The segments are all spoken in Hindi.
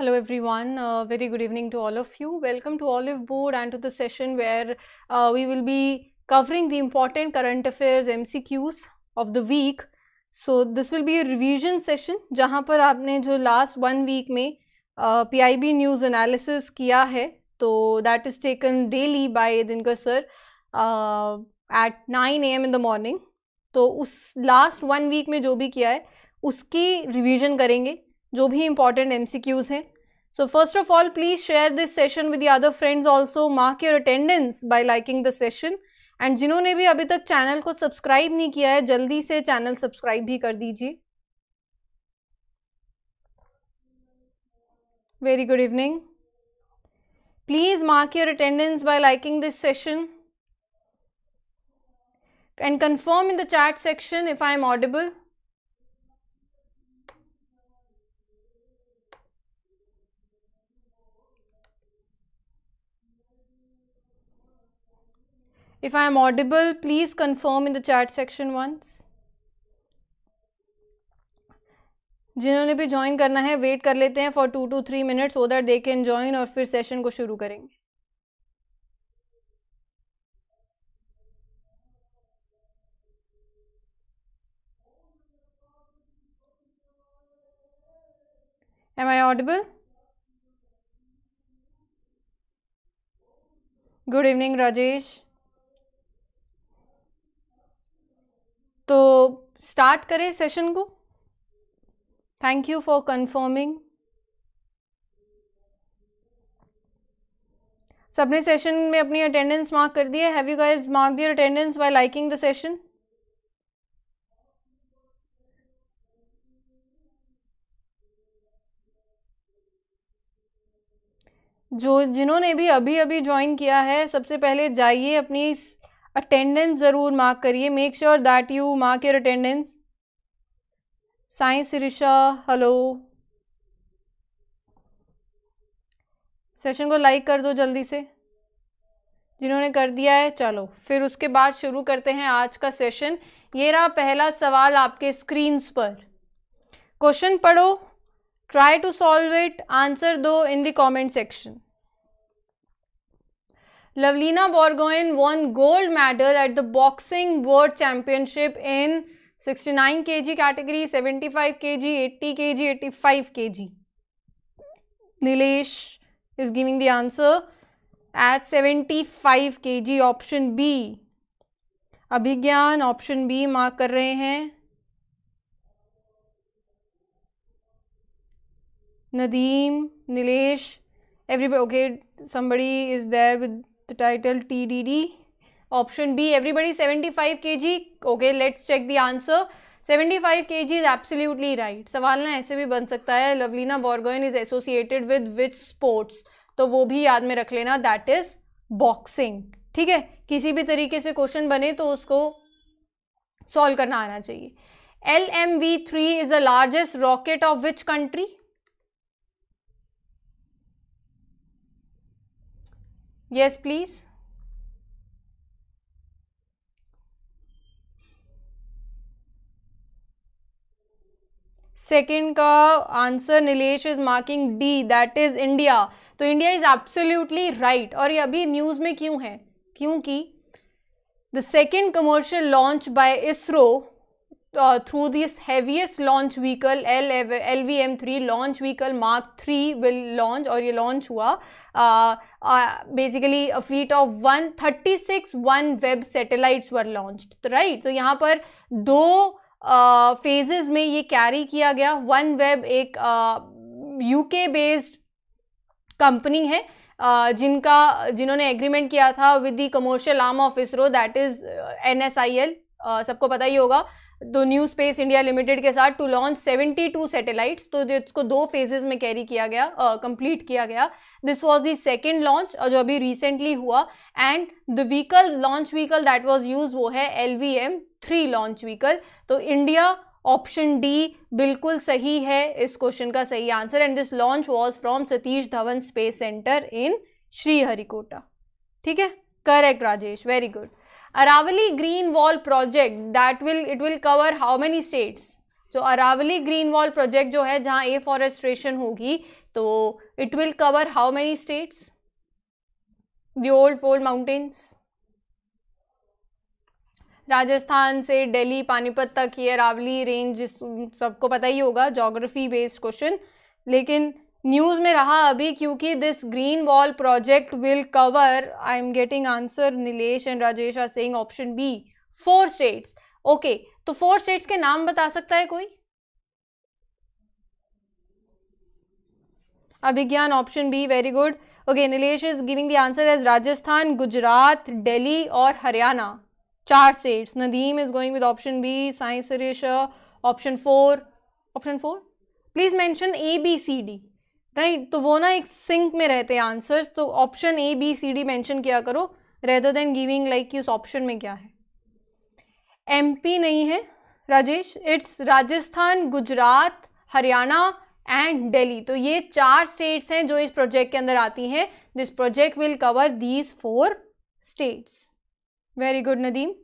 Hello everyone, uh, very good evening to all of you. Welcome to Olive Board and to the session where uh, we will be covering the important current affairs MCQs of the week. So this will be a revision session jahan par aapne jo last one week mein uh, pib news analysis kiya hai है that is taken daily by dinkar sir uh, at 9 am in the morning to तो उस लास्ट वन वीक में जो भी किया है उसकी रिवीजन करेंगे जो भी इंपॉर्टेंट एम हैं so first of all please share this session with the other friends also. Mark attendance attendance liking liking the and जिन्होंने भी अभी तक चैनल को सब्सक्राइब नहीं किया है जल्दी से चैनल सब्सक्राइब भी कर दीजिए very good evening please mark your attendance by liking this session and confirm in the chat section if I am audible if i am audible please confirm in the chat section once जिन्होंने भी ज्वाइन करना है वेट कर लेते हैं for two two three minutes so that they in join और फिर सेशन को शुरू करेंगे am I audible good evening Rajesh तो स्टार्ट करें सेशन को थैंक यू फॉर कंफर्मिंग सबने सेशन में अपनी अटेंडेंस मार्क कर दी है have you guys mark your attendance by liking the session जो जिन्होंने भी अभी अभी ज्वाइन किया है सबसे पहले जाइए अपनी अटेंडेंस ज़रूर मार्क करिए make sure that you mark your attendance Sai Sirisha hello session को लाइक कर दो जल्दी से जिन्होंने कर दिया है चलो फिर उसके बाद शुरू करते हैं आज का सेशन ये रहा पहला सवाल आपके स्क्रीन्स पर क्वेश्चन पढ़ो try to solve it answer दो in the comment section Lavlina Borgoin won gold medal at the Boxing World Championship in 69 kg category, 75 kg, 80 kg, 85 kg. Nilesh is giving the answer at 75 kg option B. Abhigyan option B mark कर रहे हैं Nadeem Nilesh everybody okay somebody is there with तो title T D D option B everybody seventy five K G okay let's check the answer seventy five K G is absolutely right सवाल ना ऐसे भी बन सकता है Lovlina Borgohain is associated with which sports तो वो भी याद में रख लेना दैट इज बॉक्सिंग ठीक है किसी भी तरीके से क्वेश्चन बने तो उसको सॉल्व करना आना चाहिए L M V three is the largest rocket of which country yes please second का आंसर Nilesh is marking D that is India तो इंडिया इज एब्सोल्यूटली राइट और ये अभी न्यूज़ में क्यों है क्योंकि the second commercial launch by ISRO uh, through this heaviest launch vehicle L LVM3 launch vehicle Mark 3 will launch और ये launch हुआ uh, uh, basically a fleet of 136 one web satellites were launched right तो यहाँ पर दो फेजेस uh, में ये कैरी किया गया वन वेब एक यूके बेस्ड कंपनी है Uh, जिनका जिन्होंने एग्रीमेंट किया था with the commercial arm of ISRO that is N S I L सबको पता ही होगा तो न्यू स्पेस इंडिया लिमिटेड के साथ टू लॉन्च 72 सैटेलाइट्स तो इसको दो फेजेस में कैरी किया गया कंप्लीट किया गया this was the second launch और जो अभी रिसेंटली हुआ and the vehicle launch vehicle that was use वो है L V M three launch vehicle तो इंडिया ऑप्शन डी बिल्कुल सही है इस क्वेश्चन का सही answer and this launch was from Satish Dhawan space centre in Sriharikota ठीक है correct Rajesh very good Aravali Green Wall project that will it will cover how many states? So Aravali Green Wall project जो है जहाँ afforestation होगी तो it will cover how many states? The old old mountains. Rajasthan से दिल्ली पानीपत तक ये अरावली रेंज सबको पता ही होगा जोग्राफी बेस्ड क्वेश्चन लेकिन न्यूज़ में रहा अभी क्योंकि this green wall project will cover I am getting answer Nilesh and Rajesh are saying option B four states okay तो फोर स्टेट्स के नाम बता सकता है कोई Abhigyan option B very good okay Nilesh is giving the answer as Rajasthan Gujarat Delhi और हरियाणा चार states Nadeem is going with option B Sai Suresh option four option four please mention A B C D right तो वो ना एक सिंक में रहते हैं आंसर्स तो option A B C D mention किया करो रेदर देन गिविंग लाइक कि उस ऑप्शन में क्या है एमपी नहीं है राजेश इट्स राजस्थान गुजरात हरियाणा एंड दिल्ली तो ये चार स्टेट्स हैं जो इस प्रोजेक्ट के अंदर आती हैं this project will cover these four states very good Nadeem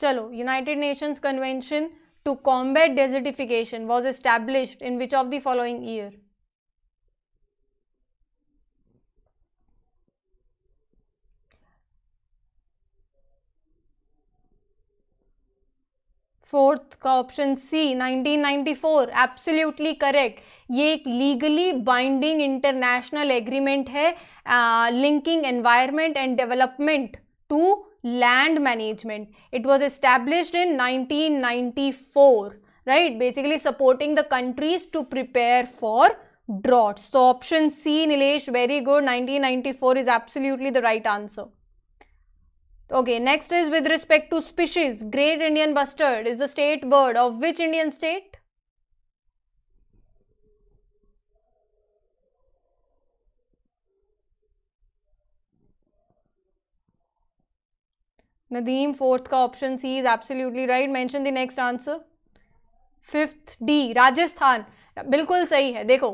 चलो United Nations Convention to combat desertification was established in which of the following year fourth का ऑप्शन सी 1994 नाइन्टी करेक्ट ये एक लीगली बाइंडिंग इंटरनेशनल एग्रीमेंट है linking environment and development to land management it was established in nineteen four right basically supporting the countries to prepare for droughts तो option C Nilesh very good nineteen four is absolutely the right answer Okay, next is with respect to species, great Indian bustard is the state bird of which Indian state? Nadeem, fourth ka option C is absolutely right. Mention the next answer. Fifth D, Rajasthan. Bilkul सही है देखो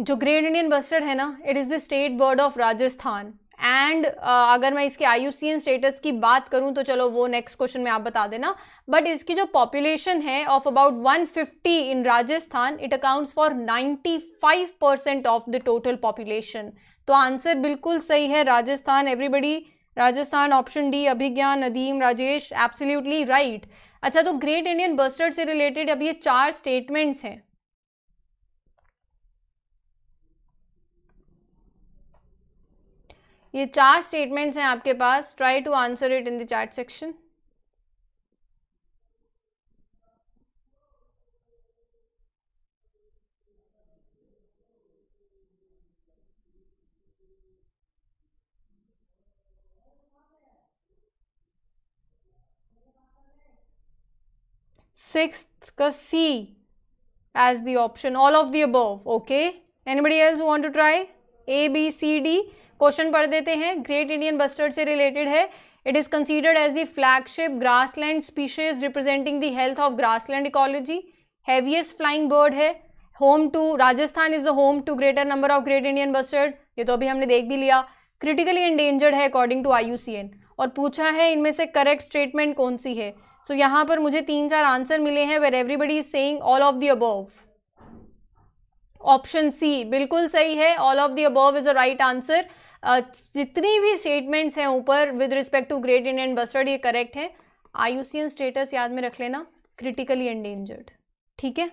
जो great Indian bustard the state bird of Rajasthan. And uh, अगर मैं इसके आई स्टेटस की बात करूँ तो चलो वो नेक्स्ट क्वेश्चन में आप बता देना बट इसकी जो पॉपुलेशन है of about 150 in Rajasthan it accounts for 95 percent of the total population तो आंसर बिल्कुल सही है Rajasthan everybody Rajasthan option D Abhigyan Nadeem Rajesh absolutely right अच्छा तो ग्रेट इंडियन बस्टर्ड से रिलेटेड अब ये चार स्टेटमेंट्स हैं ये चार स्टेटमेंट्स हैं आपके पास try to answer it in the chart section sixth ka c as the option all of the above okay anybody else who want to try a b c d question पढ़ देते हैं ग्रेट इंडियन बस्टर्ड से रिलेटेड है it is considered as the flagship grassland species representing the health of grassland ecology heaviest flying bird है home to Rajasthan is the home to greater number of great Indian bustard ये तो अभी हमने देख भी लिया क्रिटिकली इंडेंजर्ड है अकॉर्डिंग टू आई और पूछा है इनमें से करेक्ट स्टेटमेंट कौन सी है सो so, यहाँ पर मुझे तीन चार आंसर मिले हैं where everybody is saying all of the above option C बिल्कुल सही है all of the above is a right answer जितनी भी स्टेटमेंट्स हैं ऊपर with respect to great Indian bustard ये करेक्ट है आई स्टेटस याद में रख लेना क्रिटिकली एंडेंजर्ड ठीक है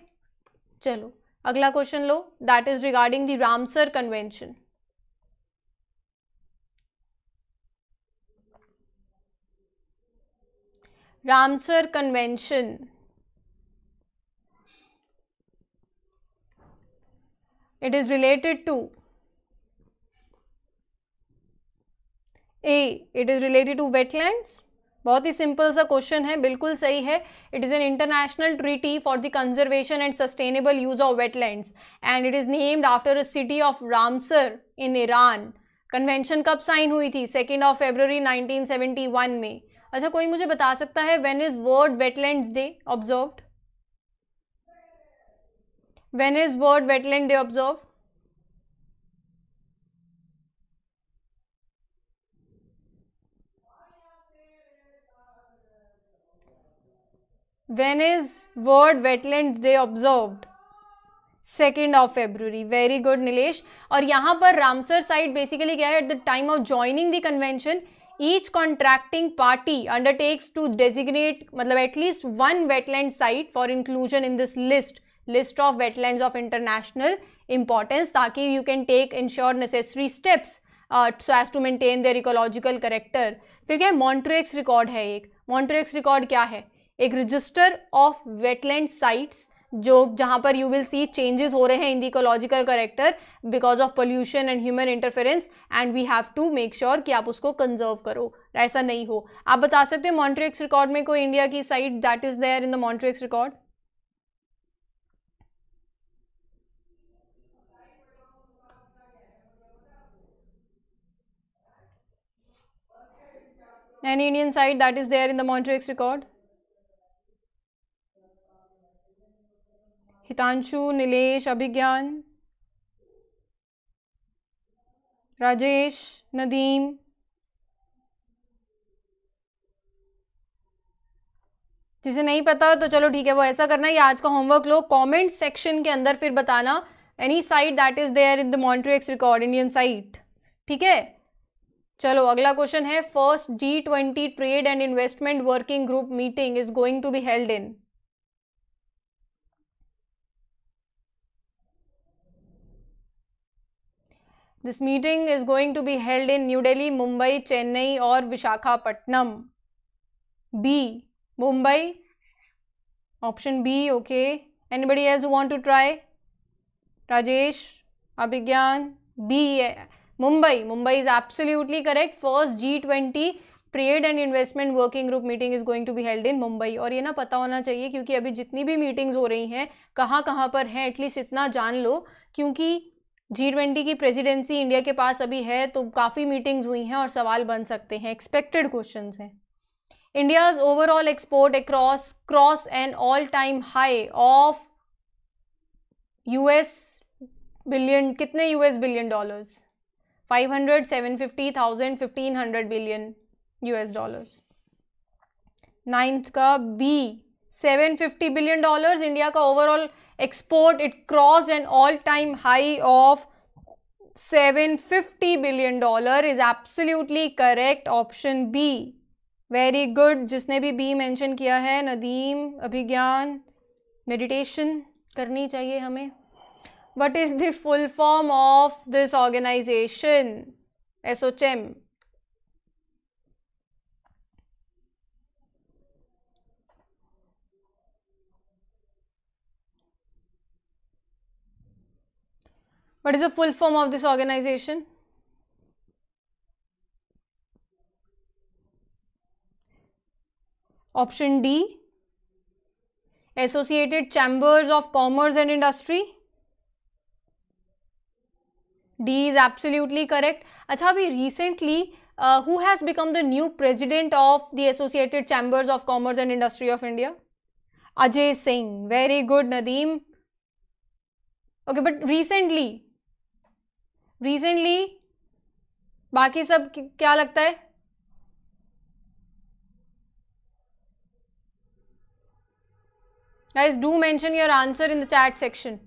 चलो अगला क्वेश्चन लो that is regarding the Ramsar convention Ramsar convention it is related to a it is related to wetlands बहुत ही सिंपल सा क्वेश्चन है बिल्कुल सही है it is an international treaty for the conservation and sustainable use of wetlands and it is named after a city of Ramsar in Iran convention कब साइन हुई थी सेकेंड ऑफ फेबररी 1971 में अच्छा कोई मुझे बता सकता है when is world wetlands day observed when is world wetland day observed when is world wetlands day observed second of February very good Nilesh और यहाँ पर रामसर साइट बेसिकली क्या है at the time of joining the convention each contracting party undertakes to designate मतलब at least one wetland site for inclusion in this list list of wetland of international importance ताकि you can take ensure necessary steps so as to maintain their ecological character फिर क्या है मॉन्ट्रेक्स रिकॉर्ड है एक मॉन्ट्रेक्स रिकॉर्ड क्या है एक रजिस्टर ऑफ वेटलैंड साइट्स जो जहाँ पर यू विल सी चेंजेस हो रहे हैं in the ecological character because of pollution and human interference and we have to make sure कि आप उसको कंजर्व करो ऐसा नहीं हो आप बता सकते हो मॉन्ट्रिक्स रिकॉर्ड में कोई इंडिया की site that is there in the Montreux record any Indian site that is there in the Montreux record Hitanshu Nilesh Abhigyan Rajesh Nadeem जिसे नहीं पता तो चलो ठीक है वो ऐसा करना ये आज का होमवर्क लो कमेंट सेक्शन के अंदर फिर बताना any site that is there in the Montreux record Indian site ठीक है चलो अगला क्वेश्चन है first G twenty trade and investment working group meeting is going to be held in this meeting is going to be held in New Delhi Mumbai Chennai और Visakhapatnam B Mumbai option B okay anybody else you want to try Rajesh Abhigyan B Mumbai Mumbai is absolutely correct first G twenty trade and investment working group meeting is going to be held in Mumbai और ये ना पता होना चाहिए क्योंकि अभी जितनी भी मीटिंग्स हो रही हैं कहाँ कहाँ पर हैं एटलीस्ट इतना जान लो क्योंकि जी ट्वेंटी की प्रेसिडेंसी इंडिया के पास अभी है तो काफ़ी मीटिंग्स हुई हैं और सवाल बन सकते हैं एक्सपेक्टेड क्वेश्चन हैं India's overall export across cross an all time high of US billion कितने US billion dollars fifty thousand fifteen hundred billion US dollars ninth का B seven fifty billion dollars India का overall export it crossed an all time high of 750 billion dollar is absolutely correct option B very good जिसने भी बी मेंशन किया है नदीम अभिज्ञान मेडिटेशन करनी चाहिए हमें what is the full form of this organization ASSOCHAM What is the full form of this organization? Option D, Associated Chambers of Commerce and Industry. D is absolutely correct. Acha, bhi recently, uh, who has become the new president of the Associated Chambers of Commerce and Industry of India? Ajay Singh. Very good, Nadeem. Okay, but recently, recently बाकी सब क्या लगता है guys do mention your answer in the chat section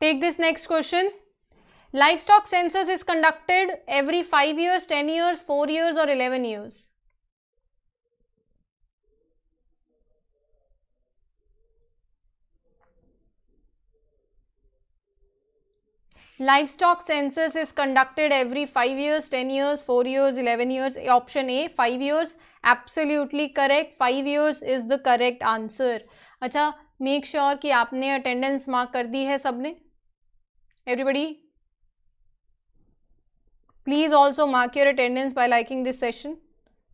take this next question life stock census is conducted every five years ten years four years और eleven years life stock census is conducted every five years ten years four years eleven years option A five years absolutely correct five years is the correct answer अच्छा मेक श्योर sure कि आपने अटेंडेंस मार्क कर दी है सबने everybody please also mark your attendance by liking this session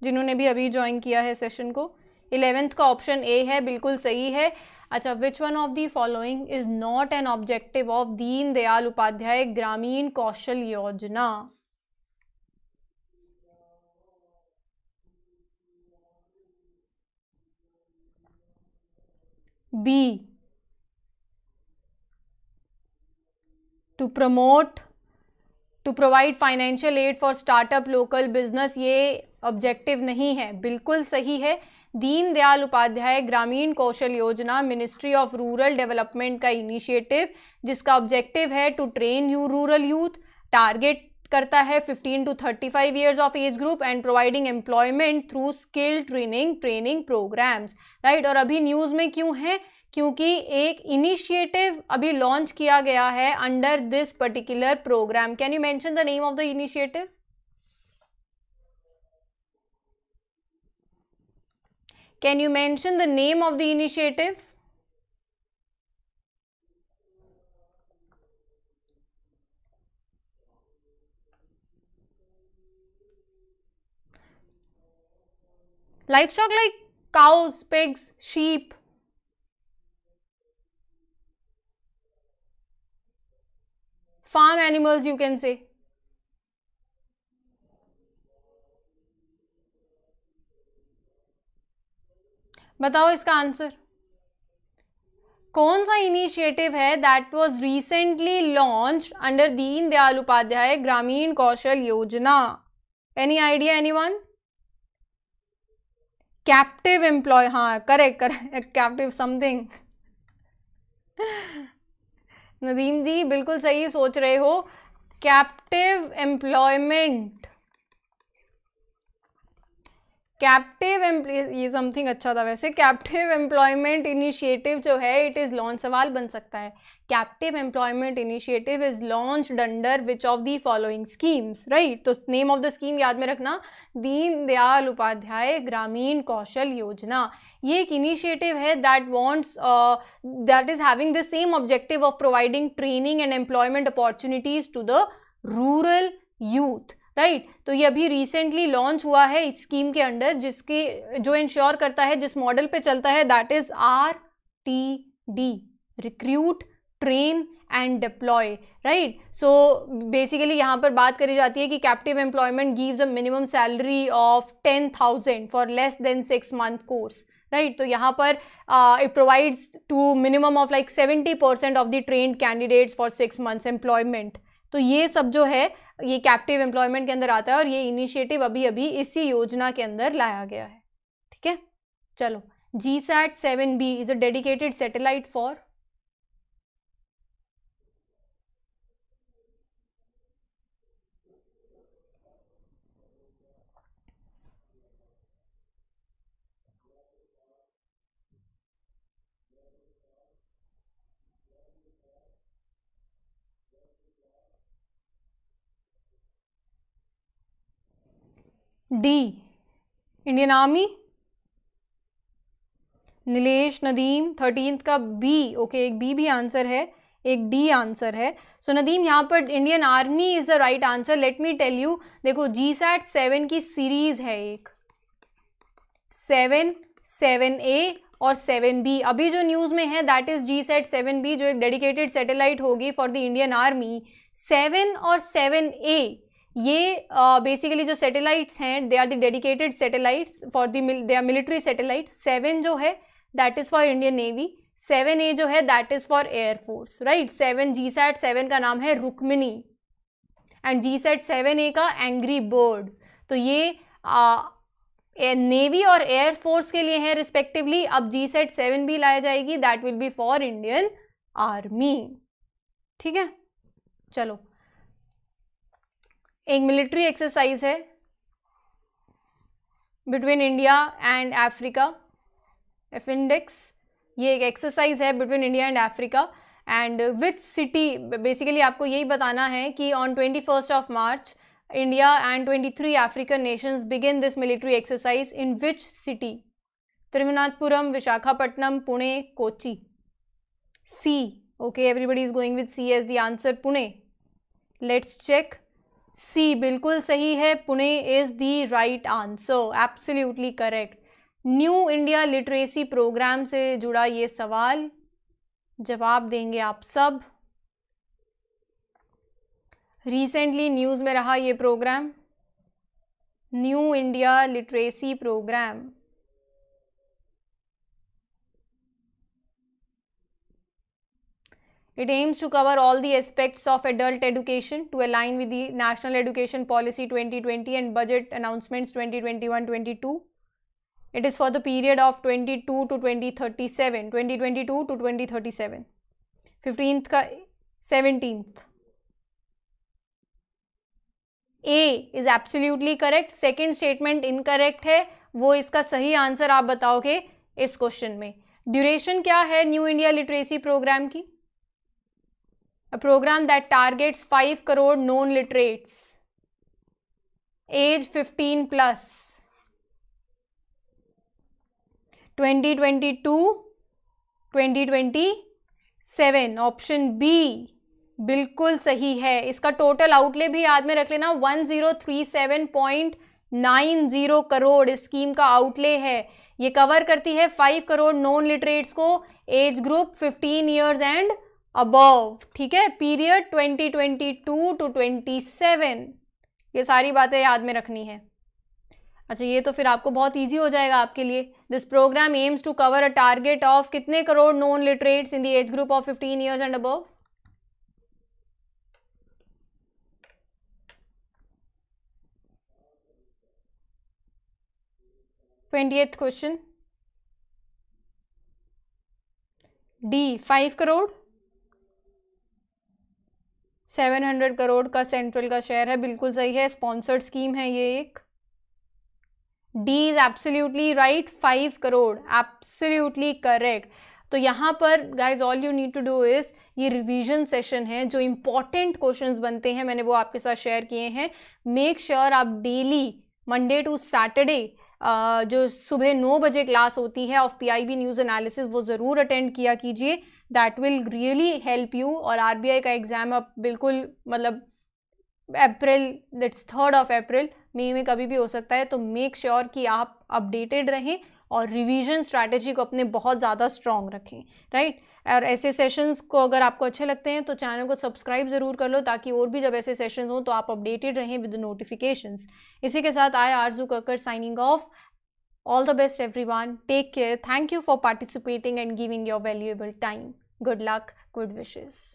जिन्होंने भी अभी ज्वाइन किया है सेशन को इलेवेंथ का ऑप्शन ए है बिल्कुल सही है अच्छा which one of the following is not an objective of Deen Dayal Upadhyaya Grameen Kaushal Yojana B to promote to provide financial aid for startup local business ये ऑब्जेक्टिव नहीं है बिल्कुल सही है Deendayal Upadhyay Grameen Kaushal Yojana ministry of rural development का इनिशिएटिव जिसका ऑब्जेक्टिव है to train you rural youth target करता है 15 to 35 five years of age group and providing employment through skill training training programs right और अभी न्यूज़ में क्यों है क्योंकि एक इनिशिएटिव अभी लॉन्च किया गया है under this particular program can you mention the name of the initiative Can you mention the name of the initiative? Livestock like cows, pigs, sheep, farm animals you can say. बताओ इसका आंसर कौन सा इनिशिएटिव है that was recently launch under Deen Dayal Upadhyaya Grameen Kaushal Yojana any idea any one captive employ हाँ correct correct captive something Nadeem ji बिल्कुल सही सोच रहे हो कैप्टिव एम्प्लॉयमेंट कैप्टिव ये समथिंग अच्छा था वैसे कैप्टिव एम्प्लॉयमेंट इनिशिएटिव जो है इट इज़ लॉन्च सवाल बन सकता है captive employment initiative is launch under which of the following schemes right तो नेम ऑफ द स्कीम याद में रखना दीनदयाल उपाध्याय ग्रामीण कौशल योजना ये एक इनिशिएटिव है that wants that is having the same objective of providing training and employment opportunities to the rural youth right right? तो ये अभी रिसेंटली लॉन्च हुआ है इस स्कीम के अंडर जिसकी जो इंश्योर करता है जिस मॉडल पे चलता है that is R T D recruit train and deploy right so basically यहाँ पर बात करी जाती है कि captive employment gives a minimum salary of ten thousand for less than six month course right तो यहाँ पर it provides to minimum of like seventy percent of the train candidates for six months employment तो ये सब जो है ये कैप्टिव एम्प्लॉयमेंट के अंदर आता है और ये इनिशिएटिव अभी अभी इसी योजना के अंदर लाया गया है ठीक है चलो G sat seven B is a dedicated satellite for the Indian army Nilesh Nadeem thirteen का बी ओके एक बी भी आंसर है एक डी आंसर है सो so, नदीम यहाँ पर Indian army is the right answer let me tell you देखो जी सैट सेवन की सीरीज है एक सेवन सेवन ए और सेवन बी अभी जो न्यूज़ में है that is G sat seven B जो एक डेडिकेटेड सैटेलाइट होगी for the Indian army seven और सेवन ए ये बेसिकली uh, जो सैटेलाइट्स हैं they are the dedicated satellites for they are military satellite seven जो है that is for Indian navy seven A जो है that is for airforce right seven G sat seven का नाम है Rukmini and G sat seven A का एंग्री बर्ड तो ये uh, नेवी और एयरफोर्स के लिए है रिस्पेक्टिवली अब जी सेट सेवन भी लाया जाएगी that will be for Indian army ठीक है चलो एक मिलिट्री एक्सरसाइज है between India and Africa F index ये एक एक्सरसाइज है between India and Africa and which city basically आपको यही बताना है कि on twenty first of March India and twenty three African nations begin this military exercise in which city Thiruvananthapuram Visakhapatnam Pune Kochi C okay everybody is going with C as the answer Pune let's check C बिल्कुल सही है Pune is the right answer absolutely correct new India literacy program से जुड़ा ये सवाल जवाब देंगे आप सब रिसेंटली न्यूज़ में रहा ये program new India literacy program It aims to cover all the aspects of adult education to align with the National Education Policy 2020 and budget announcements 2021-22. It is for the period of 22 to 2037, 2022 to 2037. 15th ka 17th. A is absolutely correct second statement incorrect है वो इसका सही आंसर आप बताओगे इस क्वेश्चन में ड्यूरेशन क्या है न्यू इंडिया लिटरेसी प्रोग्राम की a program that targets 5 crore non literates age 15 plus 2022 2027 option b बिल्कुल सही है इसका टोटल आउटले भी याद में रख लेना 1037.90 करोड़ इस स्कीम का आउटले है ये कवर करती है 5 करोड़ नॉन लिटरेट्स को age group 15 years and above ठीक है पीरियड 2022 टू 27 ये सारी बातें याद में रखनी है अच्छा ये तो फिर आपको बहुत इजी हो जाएगा आपके लिए this program aims to cover a target of कितने crore non literates in the age group of 15 years and above twenty question D five crore seven hundred crore का सेंट्रल का शेयर है बिल्कुल सही है स्पॉन्सर्ड स्कीम है ये एक D is absolutely right five crore absolutely correct तो यहाँ पर guys all you need to do is ये रिवीजन सेशन है जो इंपॉर्टेंट क्वेश्चंस बनते हैं मैंने वो आपके साथ शेयर किए हैं मेक श्योर sure आप डेली मंडे टू सैटरडे जो सुबह नौ बजे क्लास होती है ऑफ पीआईबी न्यूज़ एनालिसिस वो ज़रूर अटेंड किया कीजिए that will really help you और आर का एग्ज़ाम अब बिल्कुल मतलब April that's third of April मई में कभी भी हो सकता है तो मेक श्योर sure कि आप अपडेटेड रहें और रिवीजन स्ट्रैटेजी को अपने बहुत ज़्यादा स्ट्रॉन्ग रखें राइट और ऐसे सेशंस को अगर आपको अच्छे लगते हैं तो चैनल को सब्सक्राइब ज़रूर कर लो ताकि और भी जब ऐसे सेशंस हों तो आप अपडेटेड रहें विद नोटिफिकेशंस इसी के साथ I Aarzoo Kakkar signing off all the best everyone take care thank you for participating and giving your valuable time Good luck, good wishes.